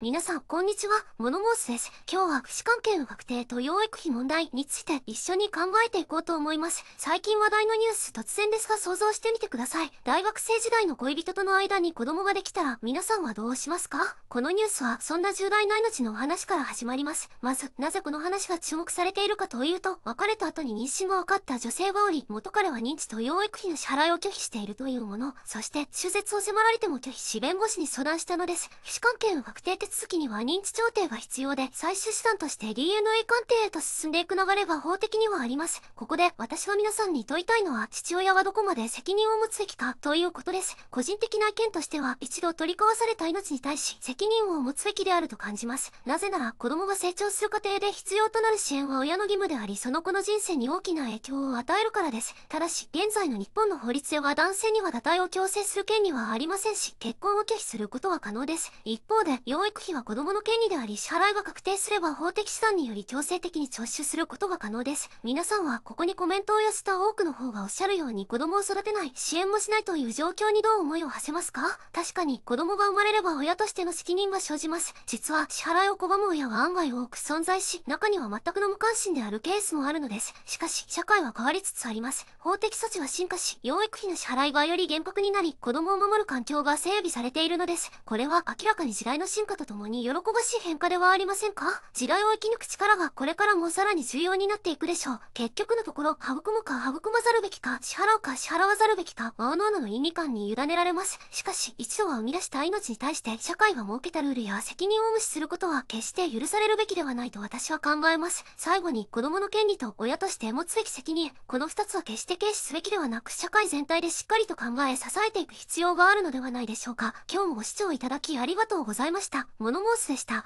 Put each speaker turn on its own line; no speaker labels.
皆さん、こんにちは、モノモースです。今日は、父関係の確定と養育費問題について一緒に考えていこうと思います。最近話題のニュース、突然ですが想像してみてください。大学生時代の恋人との間に子供ができたら、皆さんはどうしますかこのニュースは、そんな重大な命のお話から始まります。まず、なぜこの話が注目されているかというと、別れた後に妊娠が分かった女性がおり、元彼は認知と養育費の支払いを拒否しているというもの、そして、手術を迫られても拒否し、弁護士に相談したのです。父関係の確定手続きには認知調停が必要で、最終手段として DNA 鑑定へと進んでいく流れは法的にはあります。ここで私が皆さんに問いたいのは、父親はどこまで責任を持つべきか、ということです。個人的な意見としては、一度取り壊された命に対し、責任を持つべきであると感じます。なぜなら、子供が成長する過程で必要となる支援は親の義務であり、その子の人生に大きな影響を与えるからです。ただし、現在の日本の法律では男性には堕胎を強制する権利はありませんし、結婚を拒否することは可能です。一方で、養育学費は子供の権利であり、支払いが確定すれば法的資産により強制的に徴収することが可能です。皆さんはここにコメントを寄せた多くの方がおっしゃるように子供を育てない、支援もしないという状況にどう思いを馳せますか確かに子供が生まれれば親としての責任は生じます。実は支払いを拒む親は案外多く存在し、中には全くの無関心であるケースもあるのです。しかし、社会は変わりつつあります。法的措置は進化し、養育費の支払いがより厳格になり、子供を守る環境が整備されているのです。これは明らかに時代の進化とともに喜ばしい変化ではありませんか時代を生き抜く力がこれからもさらに重要になっていくでしょう。結局のところ、育むか育まざるべきか、支払うか支払わざるべきか、各々の意味感に委ねられます。しかし、一度は生み出した命に対して、社会が設けたルールや責任を無視することは、決して許されるべきではないと私は考えます。最後に、子供の権利と親として持つべき責任、この二つは決して軽視すべきではなく、社会全体でしっかりと考え、支えていく必要があるのではないでしょうか。今日もご視聴いただきありがとうございました。物申すでした